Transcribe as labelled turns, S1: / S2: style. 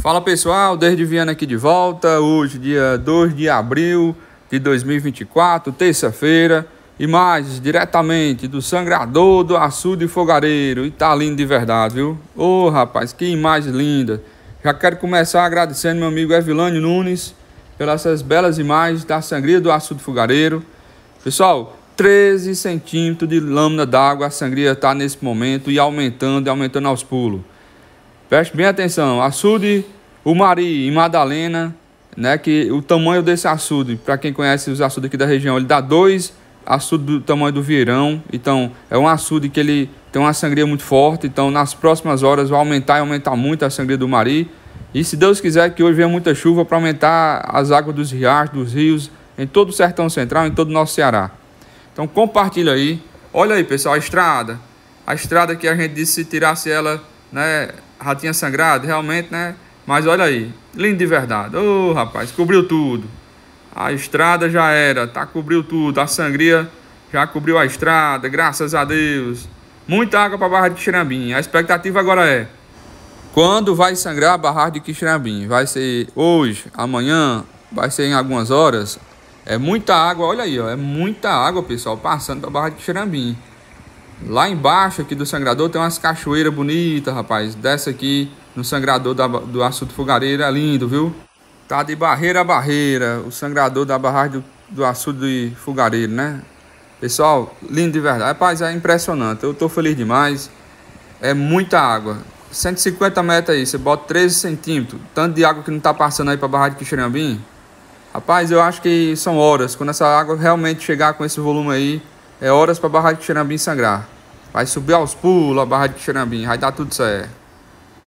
S1: Fala pessoal, desde Viana aqui de volta, hoje dia 2 de abril de 2024, terça-feira, imagens diretamente do sangrador do açude fogareiro, e tá lindo de verdade, viu? Ô oh, rapaz, que imagem linda! Já quero começar agradecendo meu amigo Evilânio Nunes, pelas essas belas imagens da tá sangria do açude fogareiro. Pessoal, 13 centímetros de lâmina d'água a sangria está nesse momento e aumentando e aumentando aos pulos. Preste bem atenção, açude o Mari e Madalena, né, que o tamanho desse açude, para quem conhece os açudes aqui da região, ele dá dois açudes do tamanho do Vieirão, então é um açude que ele tem uma sangria muito forte, então nas próximas horas vai aumentar e aumentar muito a sangria do Mari. E se Deus quiser que hoje venha muita chuva para aumentar as águas dos riachos, dos rios, em todo o sertão central, em todo o nosso Ceará. Então compartilha aí. Olha aí, pessoal, a estrada. A estrada que a gente disse se tirasse ela, né, ratinha sangrada, realmente, né? Mas olha aí, lindo de verdade. Ô, oh, rapaz, cobriu tudo. A estrada já era, tá cobriu tudo. A sangria já cobriu a estrada, graças a Deus. Muita água para a Barra de Xirambim. A expectativa agora é quando vai sangrar a barra de Quixirabim? Vai ser hoje, amanhã, vai ser em algumas horas? É muita água, olha aí, ó, é muita água, pessoal, passando pela barra de Quixirabim. Lá embaixo aqui do sangrador tem umas cachoeiras bonitas, rapaz. Dessa aqui no sangrador da, do Açuto é lindo, viu? Tá de barreira a barreira, o sangrador da barra do, do Açuto de Fogareiro, né? Pessoal, lindo de verdade. Rapaz, é impressionante. Eu tô feliz demais. É muita água. 150 metros aí, você bota 13 centímetros, tanto de água que não está passando aí para a barragem de Quixirambim, rapaz, eu acho que são horas. Quando essa água realmente chegar com esse volume aí, é horas para a barragem de Quixirambim sangrar. Vai subir aos pulos a barragem de Quixirambim, vai dar tudo certo.